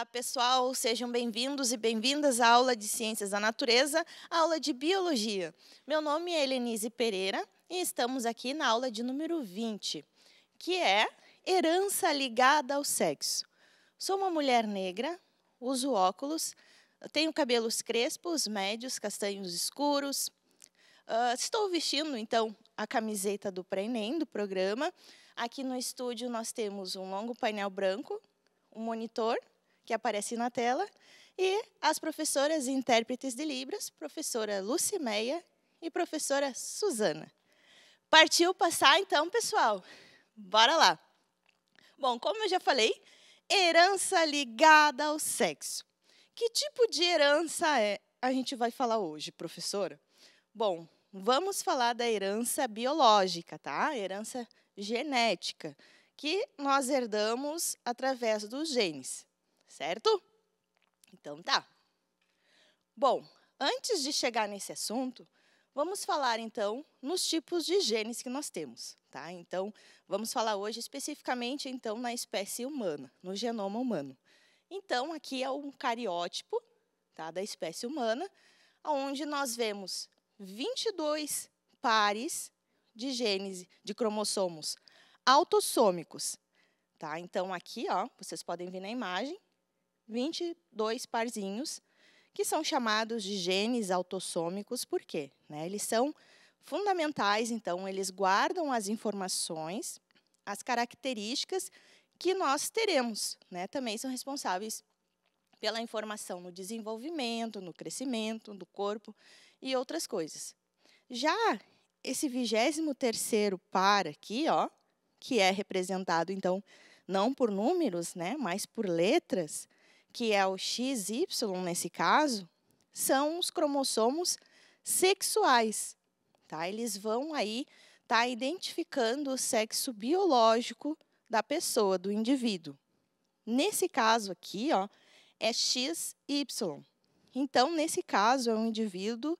Olá, pessoal, sejam bem-vindos e bem-vindas à aula de Ciências da Natureza, aula de Biologia. Meu nome é Helenise Pereira e estamos aqui na aula de número 20, que é Herança ligada ao sexo. Sou uma mulher negra, uso óculos, tenho cabelos crespos, médios, castanhos escuros. Uh, estou vestindo, então, a camiseta do pré do programa. Aqui no estúdio nós temos um longo painel branco, um monitor que aparece na tela, e as professoras e intérpretes de Libras, professora Lucimeia e professora Suzana. Partiu passar, então, pessoal? Bora lá! Bom, como eu já falei, herança ligada ao sexo. Que tipo de herança é? A gente vai falar hoje, professora. Bom, vamos falar da herança biológica, tá? Herança genética, que nós herdamos através dos genes certo? Então tá. Bom, antes de chegar nesse assunto, vamos falar então nos tipos de genes que nós temos, tá? Então, vamos falar hoje especificamente então na espécie humana, no genoma humano. Então, aqui é um cariótipo, tá, da espécie humana, onde nós vemos 22 pares de genes de cromossomos autossômicos, tá? Então aqui, ó, vocês podem ver na imagem, 22 parzinhos, que são chamados de genes autossômicos, por quê? Né? Eles são fundamentais, então, eles guardam as informações, as características que nós teremos, né? Também são responsáveis pela informação no desenvolvimento, no crescimento do corpo e outras coisas. Já esse 23 par aqui, ó, que é representado então não por números, né, mas por letras, que é o XY nesse caso, são os cromossomos sexuais. Tá? Eles vão aí estar tá identificando o sexo biológico da pessoa, do indivíduo. Nesse caso aqui, ó, é XY. Então, nesse caso, é um indivíduo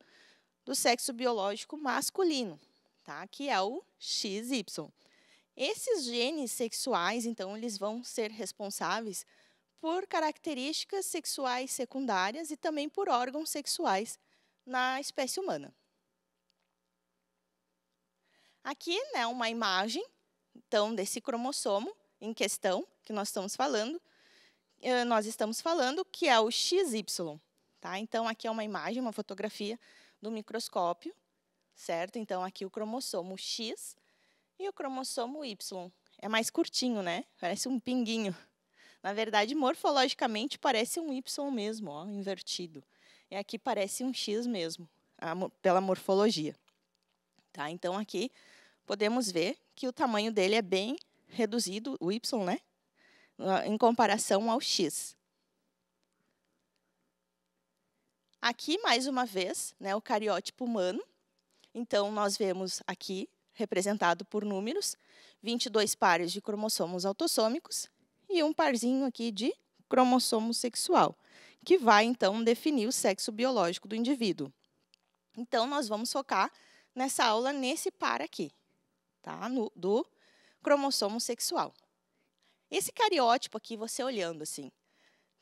do sexo biológico masculino, tá? que é o XY. Esses genes sexuais, então, eles vão ser responsáveis por características sexuais secundárias e também por órgãos sexuais na espécie humana. Aqui, né, uma imagem então desse cromossomo em questão que nós estamos falando. Eh, nós estamos falando que é o XY, tá? Então aqui é uma imagem, uma fotografia do microscópio, certo? Então aqui o cromossomo X e o cromossomo Y. É mais curtinho, né? Parece um pinguinho. Na verdade, morfologicamente parece um Y mesmo, ó, invertido. E aqui parece um X mesmo, a, pela morfologia. Tá? Então aqui podemos ver que o tamanho dele é bem reduzido, o Y, né? Ah, em comparação ao X. Aqui, mais uma vez, né, o cariótipo humano. Então, nós vemos aqui, representado por números, 22 pares de cromossomos autossômicos e um parzinho aqui de cromossomo sexual, que vai então definir o sexo biológico do indivíduo. Então, nós vamos focar nessa aula nesse par aqui, tá? No, do cromossomo sexual. Esse cariótipo aqui, você olhando assim,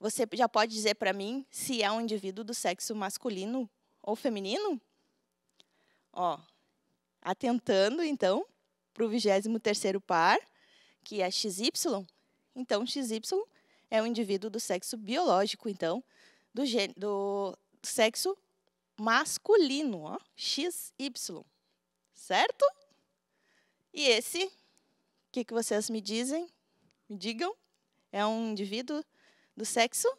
você já pode dizer para mim se é um indivíduo do sexo masculino ou feminino? Ó, atentando então para o 23 terceiro par, que é XY, então, XY é um indivíduo do sexo biológico, então, do, do sexo masculino, ó, XY, certo? E esse, o que, que vocês me dizem? Me digam, é um indivíduo do sexo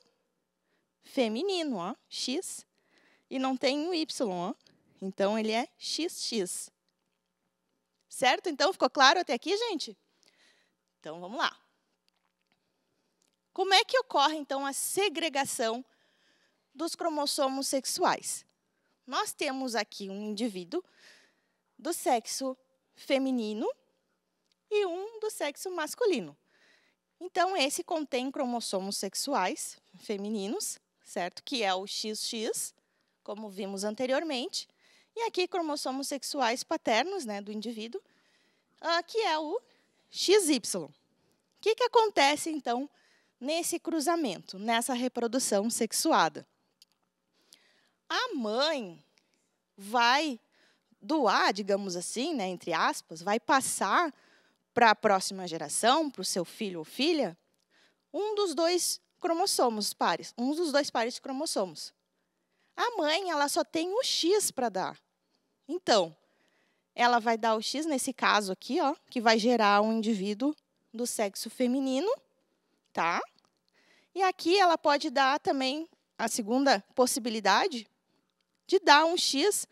feminino, ó, X, e não tem um Y, ó. Então ele é XX. Certo? Então ficou claro até aqui, gente? Então vamos lá. Como é que ocorre, então, a segregação dos cromossomos sexuais? Nós temos aqui um indivíduo do sexo feminino e um do sexo masculino. Então, esse contém cromossomos sexuais femininos, certo? Que é o XX, como vimos anteriormente. E aqui, cromossomos sexuais paternos né, do indivíduo, ah, que é o XY. O que, que acontece, então, nesse cruzamento, nessa reprodução sexuada. A mãe vai doar, digamos assim, né, entre aspas, vai passar para a próxima geração, para o seu filho ou filha, um dos dois cromossomos pares, um dos dois pares de cromossomos. A mãe, ela só tem o X para dar. Então, ela vai dar o X nesse caso aqui, ó, que vai gerar um indivíduo do sexo feminino tá? E aqui ela pode dar também a segunda possibilidade de dar um X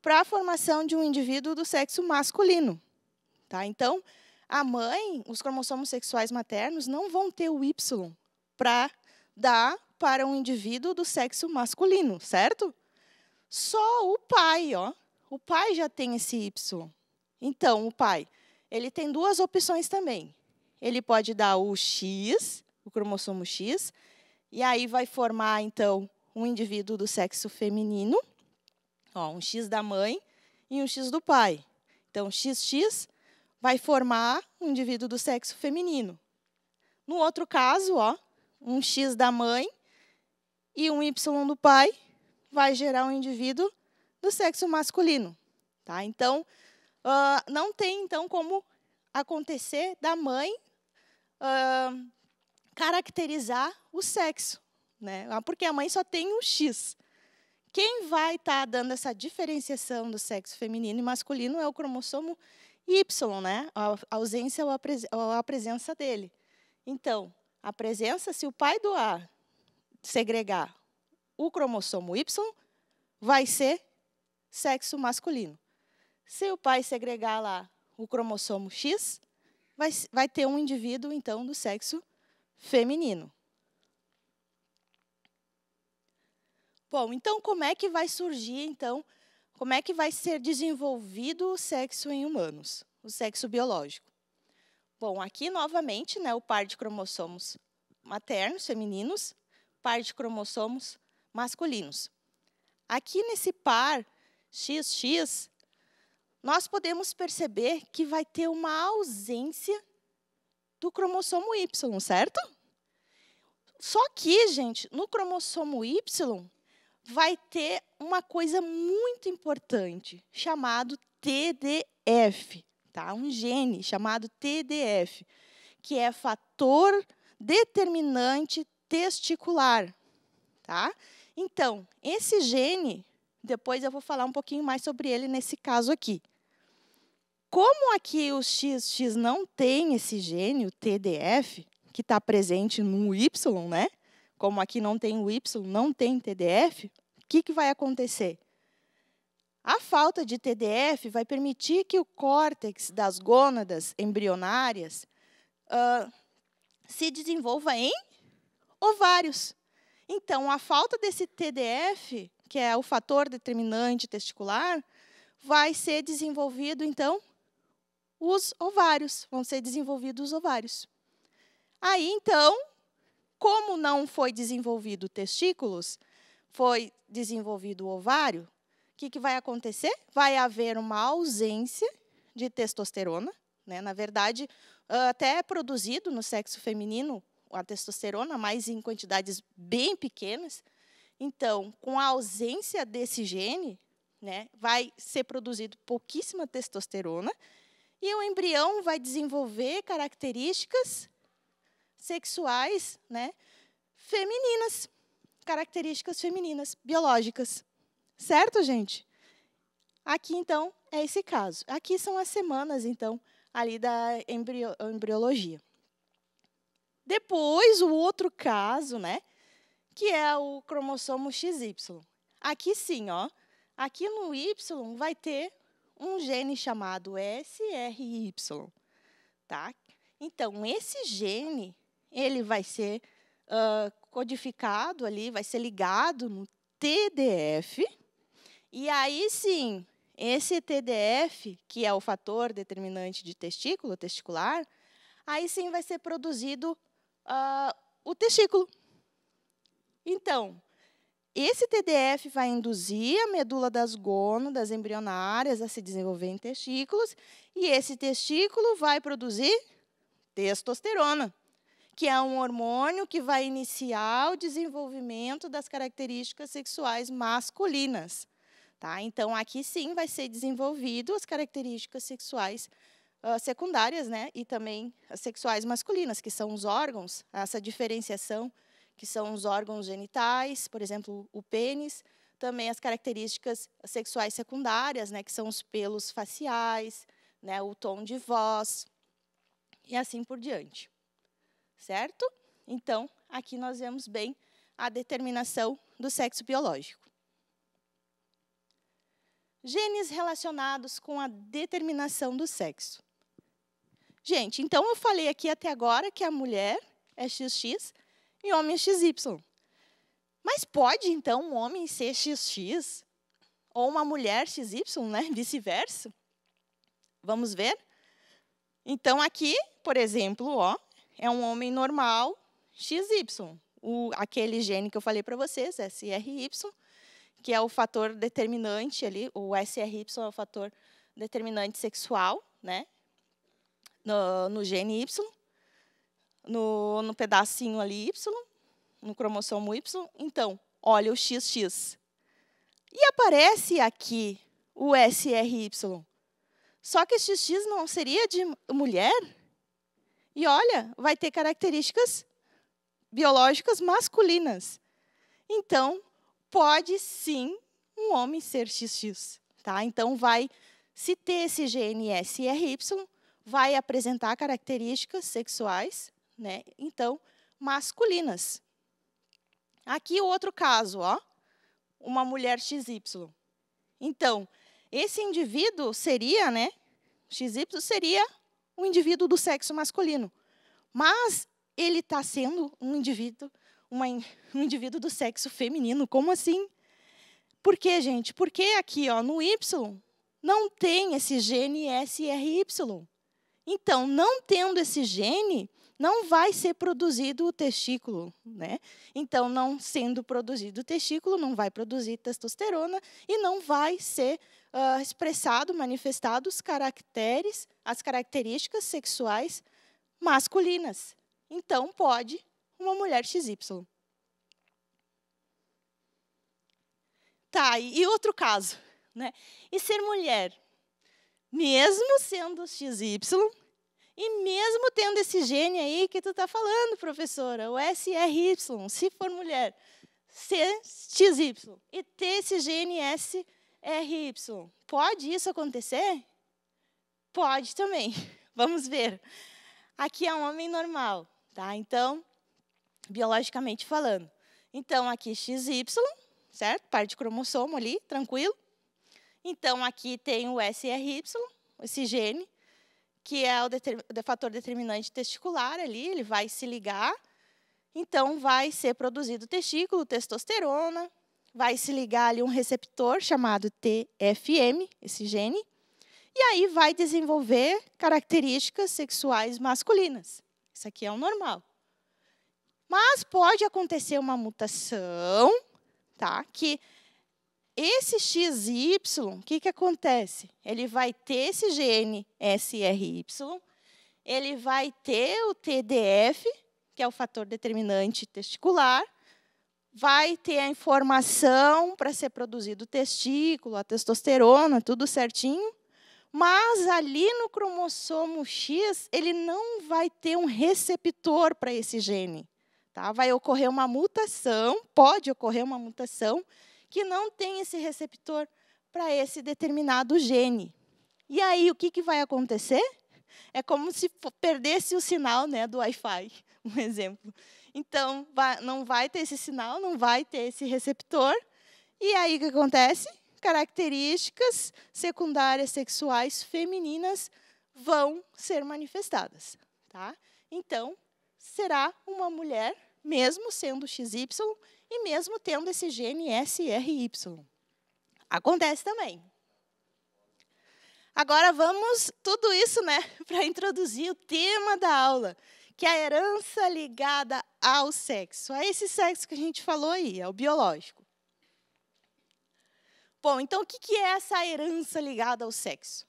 para a formação de um indivíduo do sexo masculino, tá? Então, a mãe, os cromossomos sexuais maternos não vão ter o Y para dar para um indivíduo do sexo masculino, certo? Só o pai, ó. O pai já tem esse Y. Então, o pai, ele tem duas opções também ele pode dar o X, o cromossomo X, e aí vai formar, então, um indivíduo do sexo feminino, ó, um X da mãe e um X do pai. Então, XX vai formar um indivíduo do sexo feminino. No outro caso, ó, um X da mãe e um Y do pai vai gerar um indivíduo do sexo masculino. Tá? Então, uh, não tem então como acontecer da mãe uh, caracterizar o sexo, né? Ah, porque a mãe só tem o X. Quem vai estar tá dando essa diferenciação do sexo feminino e masculino é o cromossomo Y, né? A ausência ou a, presen ou a presença dele. Então, a presença, se o pai do A segregar o cromossomo Y, vai ser sexo masculino. Se o pai segregar lá o cromossomo X, vai, vai ter um indivíduo, então, do sexo feminino. Bom, então como é que vai surgir, então, como é que vai ser desenvolvido o sexo em humanos, o sexo biológico? Bom, aqui novamente, né, o par de cromossomos maternos femininos, par de cromossomos masculinos. Aqui nesse par XX, nós podemos perceber que vai ter uma ausência do cromossomo Y, certo? Só que, gente, no cromossomo Y vai ter uma coisa muito importante, chamado TDF, tá? Um gene chamado TDF, que é fator determinante testicular, tá? Então, esse gene, depois eu vou falar um pouquinho mais sobre ele nesse caso aqui. Como aqui o XX não tem esse gene, o TDF, que está presente no Y, né? Como aqui não tem o Y, não tem TDF, o que, que vai acontecer? A falta de TDF vai permitir que o córtex das gônadas embrionárias uh, se desenvolva em ovários. Então, a falta desse TDF, que é o fator determinante testicular, vai ser desenvolvido, então, os ovários, vão ser desenvolvidos os ovários. Aí então, como não foi desenvolvido testículos, foi desenvolvido o ovário, o que, que vai acontecer? Vai haver uma ausência de testosterona, né? na verdade, ah, até é produzido no sexo feminino a testosterona, mas em quantidades bem pequenas. Então, com a ausência desse gene, né, vai ser produzido pouquíssima testosterona e o embrião vai desenvolver características sexuais, né, femininas, características femininas biológicas. Certo, gente? Aqui então é esse caso. Aqui são as semanas então ali da embrio embriologia. Depois o outro caso, né, que é o cromossomo XY. Aqui sim, ó. Aqui no Y vai ter um gene chamado SRY, tá? Então, esse gene, ele vai ser uh, codificado ali, vai ser ligado no TDF, e aí sim, esse TDF, que é o fator determinante de testículo, testicular, aí sim vai ser produzido uh, o testículo. Então, esse TDF vai induzir a medula das gônadas embrionárias a se desenvolver em testículos, e esse testículo vai produzir testosterona, que é um hormônio que vai iniciar o desenvolvimento das características sexuais masculinas. Tá? Então, aqui sim vai ser desenvolvido as características sexuais uh, secundárias né? e também as sexuais masculinas, que são os órgãos, essa diferenciação que são os órgãos genitais, por exemplo, o pênis, também as características sexuais secundárias, né, que são os pelos faciais, né, o tom de voz e assim por diante. Certo? Então, aqui nós vemos bem a determinação do sexo biológico. Genes relacionados com a determinação do sexo. Gente, então eu falei aqui até agora que a mulher é XX, e homem XY. Mas pode, então, um homem ser XX? Ou uma mulher XY, né? Vice-versa? Vamos ver? Então, aqui, por exemplo, ó, é um homem normal XY. O, aquele gene que eu falei para vocês, SRY, que é o fator determinante ali, o SRY é o fator determinante sexual, né? No, no gene Y no, no pedacinho ali Y, no cromossomo Y. Então, olha o XX. E aparece aqui o SRY. Só que XX não seria de mulher? E olha, vai ter características biológicas masculinas. Então, pode sim um homem ser XX. Tá? Então, vai, se ter esse gene SRY, vai apresentar características sexuais né? Então, masculinas. Aqui outro caso, ó, uma mulher XY. Então, esse indivíduo seria, né? XY seria o indivíduo do sexo masculino. Mas ele está sendo um indivíduo, uma, um indivíduo do sexo feminino. Como assim? Por quê, gente? Porque aqui, ó, no Y, não tem esse gene SRY. Então, não tendo esse gene, não vai ser produzido o testículo, né? Então, não sendo produzido o testículo, não vai produzir testosterona e não vai ser uh, expressado, manifestado os caracteres, as características sexuais masculinas. Então, pode uma mulher XY. Tá, e outro caso, né? E ser mulher, mesmo sendo XY, e mesmo tendo esse gene aí que tu está falando, professora, o SRY, se for mulher, CXY, e ter esse gene SRY, pode isso acontecer? Pode também. Vamos ver. Aqui é um homem normal, tá? Então, biologicamente falando. Então, aqui XY, certo? Parte de cromossomo ali, tranquilo. Então, aqui tem o SRY, esse gene que é o, o fator determinante testicular ali, ele vai se ligar, então vai ser produzido testículo, testosterona, vai se ligar ali um receptor chamado TFM, esse gene, e aí vai desenvolver características sexuais masculinas. Isso aqui é o normal. Mas pode acontecer uma mutação, tá? Que esse XY, o que, que acontece? Ele vai ter esse gene SRY, ele vai ter o TDF, que é o fator determinante testicular, vai ter a informação para ser produzido o testículo, a testosterona, tudo certinho, mas ali no cromossomo X, ele não vai ter um receptor para esse gene. Tá? Vai ocorrer uma mutação, pode ocorrer uma mutação que não tem esse receptor para esse determinado gene. E aí, o que, que vai acontecer? É como se perdesse o sinal né, do Wi-Fi, um exemplo. Então, vai, não vai ter esse sinal, não vai ter esse receptor. E aí, o que acontece? Características secundárias sexuais femininas vão ser manifestadas. Tá? Então, será uma mulher, mesmo sendo XY, e mesmo tendo esse gene SRY. Acontece também. Agora vamos tudo isso, né, para introduzir o tema da aula, que é a herança ligada ao sexo, a é esse sexo que a gente falou aí, ao é biológico. Bom, então o que é essa herança ligada ao sexo?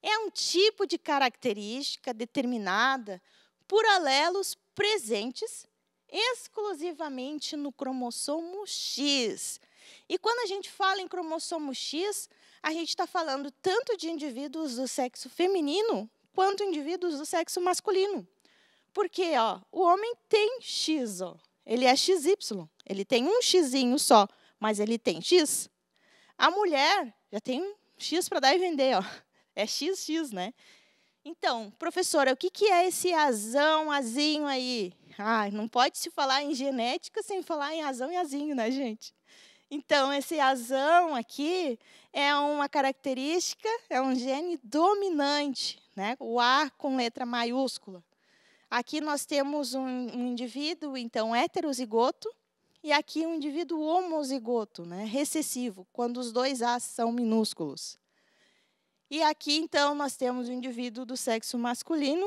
É um tipo de característica determinada por alelos presentes exclusivamente no cromossomo X. E quando a gente fala em cromossomo X, a gente está falando tanto de indivíduos do sexo feminino quanto indivíduos do sexo masculino. Porque ó, o homem tem X, ó, ele é XY, ele tem um Xzinho só, mas ele tem X. A mulher já tem um X para dar e vender, ó. é XX, né? Então, professora, o que, que é esse azão, azinho aí? Ah, não pode se falar em genética sem falar em azão e azinho, né, gente? Então, esse azão aqui é uma característica, é um gene dominante, né? o A com letra maiúscula. Aqui nós temos um, um indivíduo, então, heterozigoto, e aqui um indivíduo homozigoto, né? recessivo, quando os dois As são minúsculos. E aqui, então, nós temos o indivíduo do sexo masculino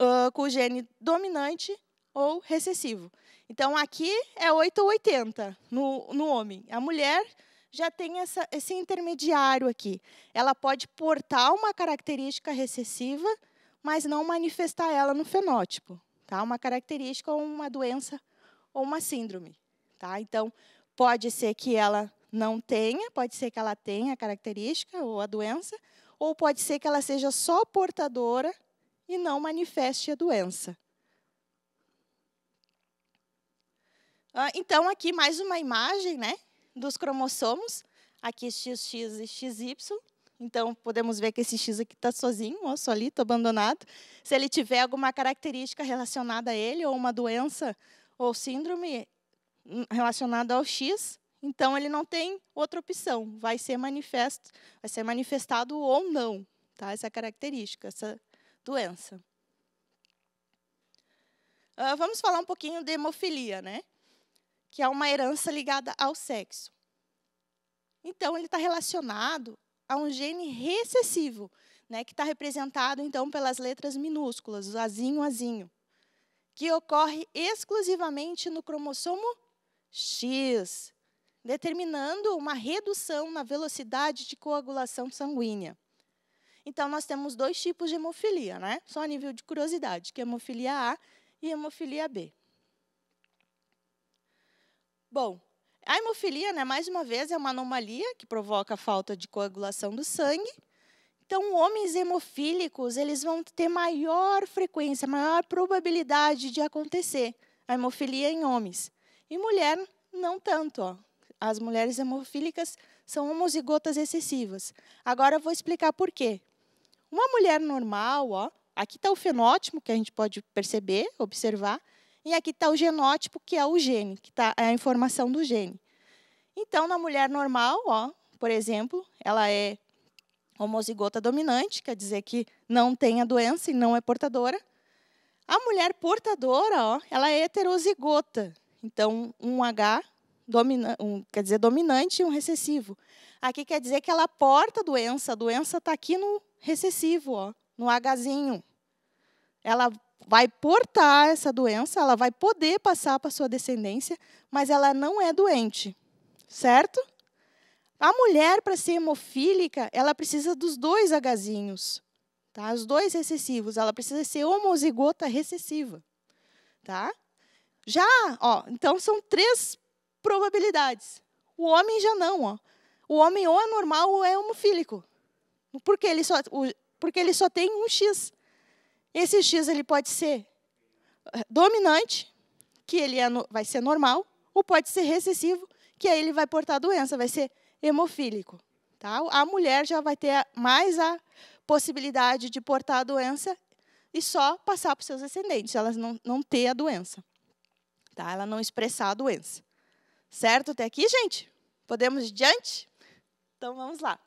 uh, com o gene dominante ou recessivo. Então, aqui é 8 ou 80 no, no homem. A mulher já tem essa, esse intermediário aqui. Ela pode portar uma característica recessiva, mas não manifestar ela no fenótipo. Tá? Uma característica ou uma doença ou uma síndrome. Tá? Então, pode ser que ela não tenha, pode ser que ela tenha a característica ou a doença, ou pode ser que ela seja só portadora e não manifeste a doença. Ah, então, aqui mais uma imagem né, dos cromossomos, aqui XX é e XY. Então, podemos ver que esse X aqui está sozinho, ou solito, abandonado. Se ele tiver alguma característica relacionada a ele, ou uma doença ou síndrome hum, relacionada ao X, então ele não tem outra opção, vai ser manifesto, vai ser manifestado ou não, tá? Essa é característica, essa doença. Uh, vamos falar um pouquinho de hemofilia, né? Que é uma herança ligada ao sexo. Então ele está relacionado a um gene recessivo, né? Que está representado então pelas letras minúsculas, o azinho, azinho, que ocorre exclusivamente no cromossomo X, determinando uma redução na velocidade de coagulação sanguínea. Então, nós temos dois tipos de hemofilia, né? só a nível de curiosidade, que é hemofilia A e hemofilia B. Bom, a hemofilia, né, mais uma vez, é uma anomalia que provoca falta de coagulação do sangue. Então, homens hemofílicos, eles vão ter maior frequência, maior probabilidade de acontecer a hemofilia em homens. E mulher, não tanto. Ó as mulheres hemofílicas são homozigotas excessivas. Agora eu vou explicar por quê. Uma mulher normal, ó, aqui está o fenótipo que a gente pode perceber, observar, e aqui está o genótipo, que é o gene, que tá, é a informação do gene. Então, na mulher normal, ó, por exemplo, ela é homozigota dominante, quer dizer que não tem a doença e não é portadora. A mulher portadora, ó, ela é heterozigota. Então, um H domina, um, quer dizer dominante e um recessivo. Aqui quer dizer que ela porta a doença, a doença está aqui no recessivo, ó, no Hzinho. Ela vai portar essa doença, ela vai poder passar para sua descendência, mas ela não é doente, certo? A mulher, para ser hemofílica, ela precisa dos dois Hzinhos, tá? os dois recessivos. Ela precisa ser homozigota recessiva. Tá? Já, ó, então são três probabilidades. O homem já não, ó. O homem ou é normal ou é homofílico. Porque ele só, porque ele só tem um X. Esse X ele pode ser eh, dominante, que ele é, vai ser normal, ou pode ser recessivo, que aí ele vai portar a doença, vai ser hemofílico. Tá? A mulher já vai ter mais a possibilidade de portar a doença e só passar para os seus descendentes, elas não, não ter a doença. Tá? Ela não expressar a doença. Certo até aqui, gente? Podemos ir diante? Então vamos lá.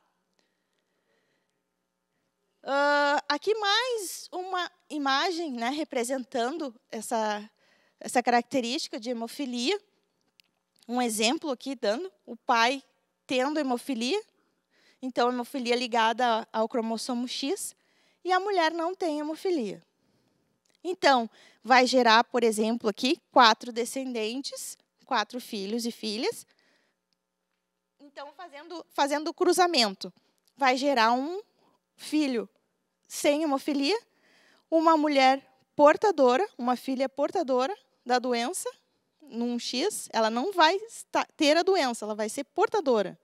Uh, aqui mais uma imagem né, representando essa, essa característica de hemofilia. Um exemplo aqui dando o pai tendo hemofilia, então hemofilia ligada ao cromossomo X, e a mulher não tem hemofilia. Então, vai gerar, por exemplo, aqui quatro descendentes quatro filhos e filhas. Então, fazendo, fazendo o cruzamento, vai gerar um filho sem hemofilia, uma mulher portadora, uma filha portadora da doença, num X, ela não vai ter a doença, ela vai ser portadora.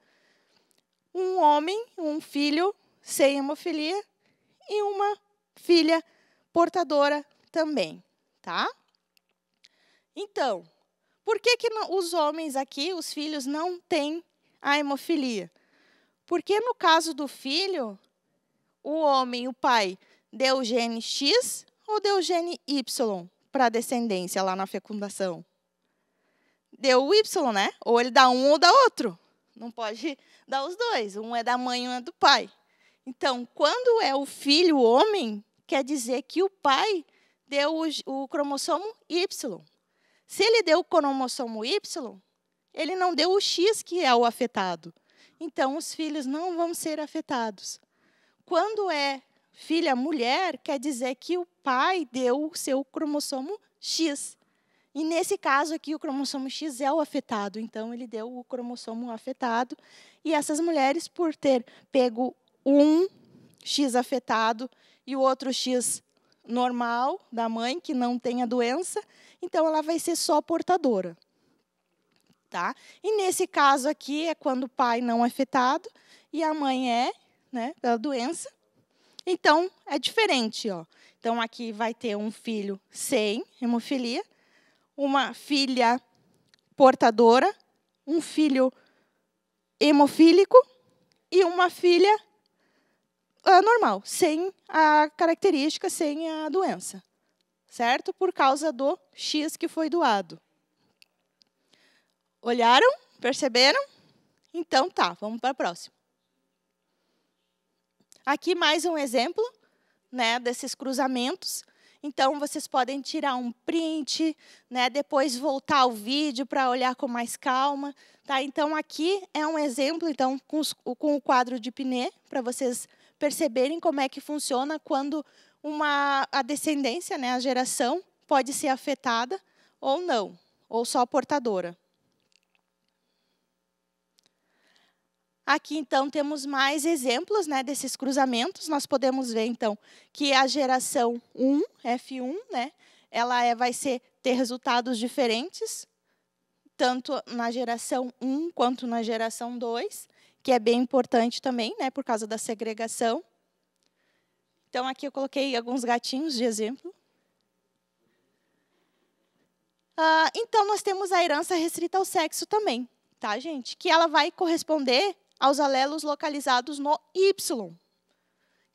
Um homem, um filho sem hemofilia e uma filha portadora também, tá? Então, por que, que os homens aqui, os filhos, não têm a hemofilia? Porque no caso do filho, o homem, o pai, deu o gene X ou deu o gene Y para a descendência lá na fecundação? Deu o Y, né? Ou ele dá um ou dá outro. Não pode dar os dois. Um é da mãe e um é do pai. Então, quando é o filho homem, quer dizer que o pai deu o, o cromossomo Y. Se ele deu o cromossomo Y, ele não deu o X, que é o afetado. Então, os filhos não vão ser afetados. Quando é filha mulher, quer dizer que o pai deu o seu cromossomo X. E nesse caso aqui, o cromossomo X é o afetado, então ele deu o cromossomo afetado. E essas mulheres, por ter pego um X afetado e o outro X normal da mãe, que não tenha doença, então ela vai ser só portadora. Tá? E nesse caso aqui é quando o pai não é afetado e a mãe é, né, da doença. Então é diferente, ó. Então aqui vai ter um filho sem hemofilia, uma filha portadora, um filho hemofílico e uma filha ah, normal, sem a característica, sem a doença. Certo? Por causa do X que foi doado. Olharam? Perceberam? Então tá, vamos para a próxima. Aqui mais um exemplo né, desses cruzamentos. Então, vocês podem tirar um print, né, depois voltar ao vídeo para olhar com mais calma. Tá? Então, aqui é um exemplo então, com, os, com o quadro de Pinet, para vocês perceberem como é que funciona quando uma, a descendência, né, a geração, pode ser afetada ou não, ou só portadora. Aqui, então, temos mais exemplos né, desses cruzamentos. Nós podemos ver, então, que a geração 1, F1, né, ela é, vai ser, ter resultados diferentes, tanto na geração 1 quanto na geração 2 que é bem importante também, né, por causa da segregação. Então, aqui eu coloquei alguns gatinhos de exemplo. Ah, então, nós temos a herança restrita ao sexo também, tá, gente? Que ela vai corresponder aos alelos localizados no Y,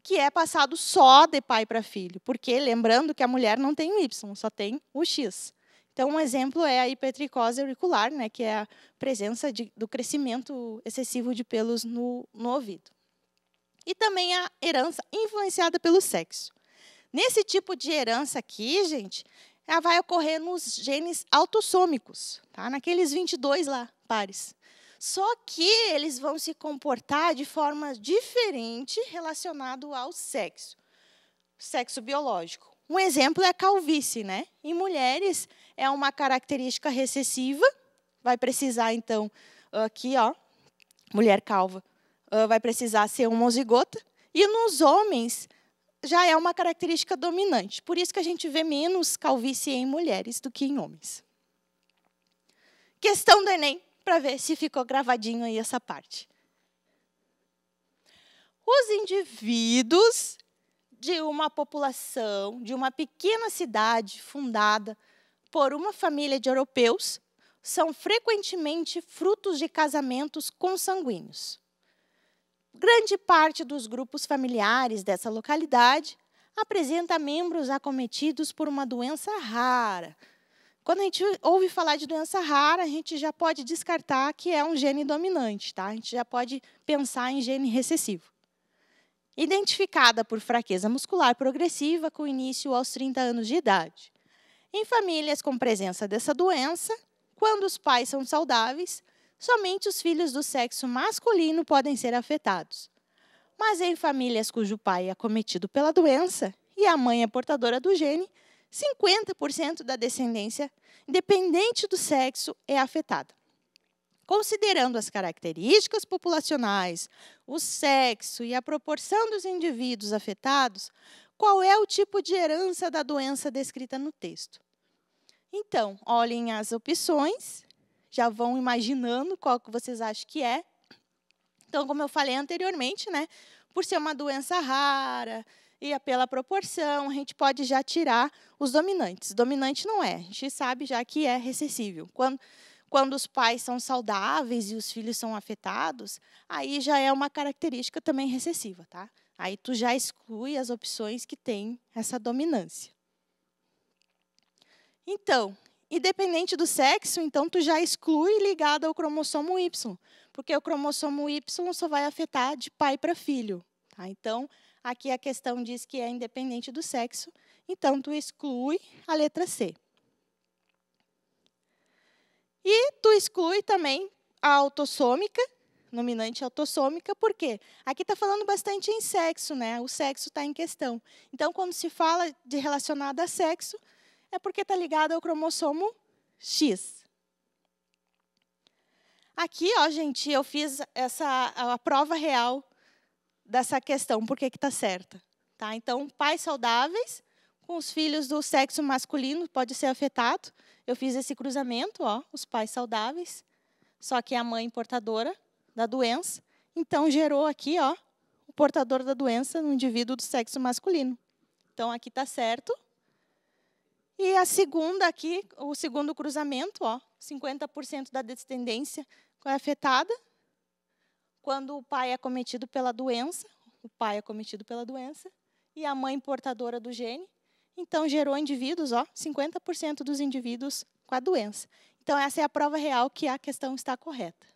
que é passado só de pai para filho, porque lembrando que a mulher não tem o Y, só tem o X. Então, um exemplo é a hipertricose auricular, né, que é a presença de, do crescimento excessivo de pelos no, no ouvido. E também a herança influenciada pelo sexo. Nesse tipo de herança aqui, gente, ela vai ocorrer nos genes autossômicos, tá? naqueles 22 lá, pares. Só que eles vão se comportar de forma diferente relacionado ao sexo, sexo biológico. Um exemplo é a calvície, né? Em mulheres, é uma característica recessiva. Vai precisar, então, aqui, ó, mulher calva, ah, vai precisar ser homozigota. E nos homens, já é uma característica dominante. Por isso que a gente vê menos calvície em mulheres do que em homens. Questão do Enem, para ver se ficou gravadinho aí essa parte. Os indivíduos de uma população, de uma pequena cidade fundada por uma família de europeus são frequentemente frutos de casamentos consanguíneos. Grande parte dos grupos familiares dessa localidade apresenta membros acometidos por uma doença rara. Quando a gente ouve falar de doença rara, a gente já pode descartar que é um gene dominante, tá? A gente já pode pensar em gene recessivo. Identificada por fraqueza muscular progressiva com início aos 30 anos de idade. Em famílias com presença dessa doença, quando os pais são saudáveis, somente os filhos do sexo masculino podem ser afetados. Mas em famílias cujo pai é acometido pela doença e a mãe é portadora do gene, 50% da descendência, independente do sexo, é afetada. Considerando as características populacionais, o sexo e a proporção dos indivíduos afetados, qual é o tipo de herança da doença descrita no texto. Então, olhem as opções, já vão imaginando qual que vocês acham que é. Então, como eu falei anteriormente, né, por ser uma doença rara e é pela proporção, a gente pode já tirar os dominantes. Dominante não é, a gente sabe já que é recessível. Quando, quando os pais são saudáveis e os filhos são afetados, aí já é uma característica também recessiva, tá? Aí tu já exclui as opções que têm essa dominância. Então, independente do sexo, então tu já exclui ligado ao cromossomo Y, porque o cromossomo Y só vai afetar de pai para filho. Tá? Então, aqui a questão diz que é independente do sexo, então tu exclui a letra C. E tu exclui também a autossômica, nominante autossômica, por quê? Aqui está falando bastante em sexo, né? O sexo está em questão. Então, quando se fala de relacionado a sexo, é porque está ligado ao cromossomo X. Aqui, ó, gente, eu fiz essa a prova real dessa questão, por que está certa. Tá? Então, pais saudáveis com os filhos do sexo masculino pode ser afetado. Eu fiz esse cruzamento, ó, os pais saudáveis, só que a mãe portadora da doença, então gerou aqui, ó, o portador da doença no indivíduo do sexo masculino. Então aqui está certo. E a segunda aqui, o segundo cruzamento, ó, 50% da descendência é afetada quando o pai é cometido pela doença, o pai é cometido pela doença e a mãe portadora do gene. Então gerou indivíduos, ó, 50% dos indivíduos com a doença. Então essa é a prova real que a questão está correta.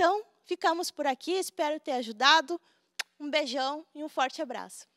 Então, ficamos por aqui, espero ter ajudado. Um beijão e um forte abraço.